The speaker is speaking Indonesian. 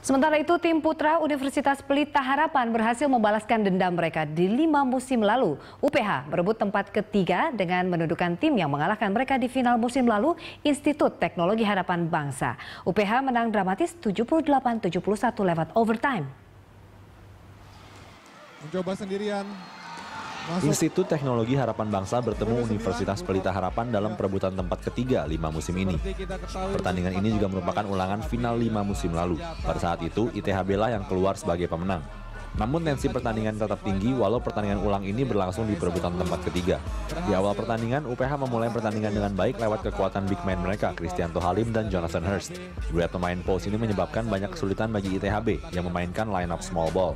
Sementara itu, tim putra Universitas Pelita Harapan berhasil membalaskan dendam mereka di lima musim lalu. UPH berebut tempat ketiga dengan mendudukan tim yang mengalahkan mereka di final musim lalu Institut Teknologi Harapan Bangsa. UPH menang dramatis 78-71 lewat overtime. Mencoba sendirian, Institut Teknologi Harapan Bangsa bertemu Universitas Pelita Harapan dalam perebutan tempat ketiga lima musim ini. Pertandingan ini juga merupakan ulangan final lima musim lalu. Pada saat itu, ITHB lah yang keluar sebagai pemenang. Namun tensi pertandingan tetap tinggi walau pertandingan ulang ini berlangsung di perebutan tempat ketiga. Di awal pertandingan, UPH memulai pertandingan dengan baik lewat kekuatan big man mereka, Christian Halim dan Jonathan Hurst. Dua pemain post ini menyebabkan banyak kesulitan bagi ITHB yang memainkan line up small ball.